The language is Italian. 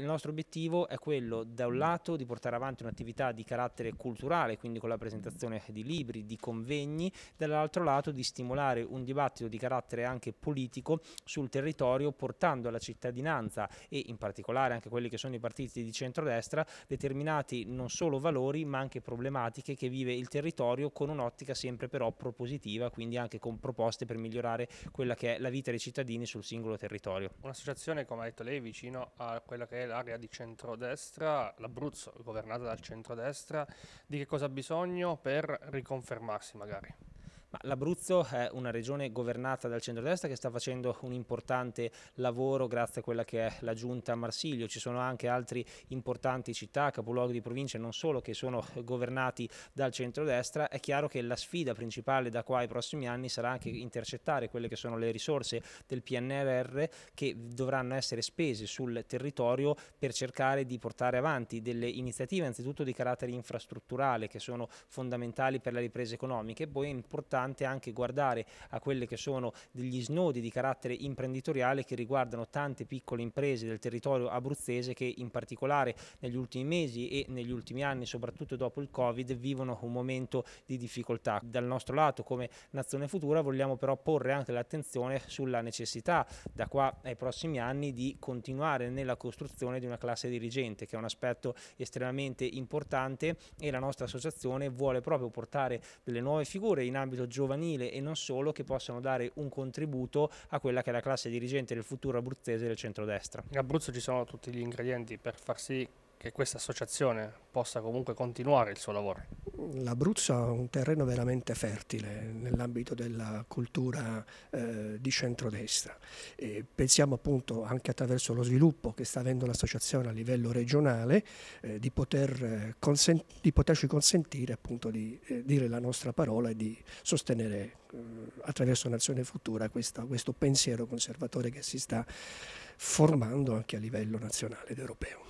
il nostro obiettivo è quello da un lato di portare avanti un'attività di carattere culturale, quindi con la presentazione di libri, di convegni, dall'altro lato di stimolare un dibattito di carattere anche politico sul territorio, portando alla cittadinanza e in particolare anche quelli che sono i partiti di centrodestra determinati non solo valori ma anche problematiche che vive il territorio con un'ottica sempre però propositiva, quindi anche con proposte per migliorare quella che è la vita dei cittadini sul singolo territorio. Un'associazione, come ha detto lei, vicino a quella che è l'area di centrodestra, l'Abruzzo governata dal centrodestra, di che cosa ha bisogno per riconfermarsi magari? l'Abruzzo è una regione governata dal centrodestra che sta facendo un importante lavoro grazie a quella che è la giunta a Marsiglio. Ci sono anche altre importanti città, capoluoghi di provincia e non solo, che sono governati dal centrodestra. È chiaro che la sfida principale da qua ai prossimi anni sarà anche intercettare quelle che sono le risorse del PNRR che dovranno essere spese sul territorio per cercare di portare avanti delle iniziative, anzitutto di carattere infrastrutturale, che sono fondamentali per la ripresa economica e poi è importante importante anche guardare a quelli che sono degli snodi di carattere imprenditoriale che riguardano tante piccole imprese del territorio abruzzese che in particolare negli ultimi mesi e negli ultimi anni, soprattutto dopo il Covid, vivono un momento di difficoltà. Dal nostro lato come Nazione Futura vogliamo però porre anche l'attenzione sulla necessità da qua ai prossimi anni di continuare nella costruzione di una classe dirigente che è un aspetto estremamente importante e la nostra associazione vuole proprio portare delle nuove figure in ambito giovanile e non solo che possano dare un contributo a quella che è la classe dirigente del futuro abruzzese del centrodestra. In Abruzzo ci sono tutti gli ingredienti per far sì che questa associazione possa comunque continuare il suo lavoro? L'Abruzzo ha un terreno veramente fertile nell'ambito della cultura eh, di centrodestra. E pensiamo appunto anche attraverso lo sviluppo che sta avendo l'associazione a livello regionale eh, di, poter, eh, consen di, poterci consentire appunto di eh, dire la nostra parola e di sostenere eh, attraverso Nazione Futura questa, questo pensiero conservatore che si sta formando anche a livello nazionale ed europeo.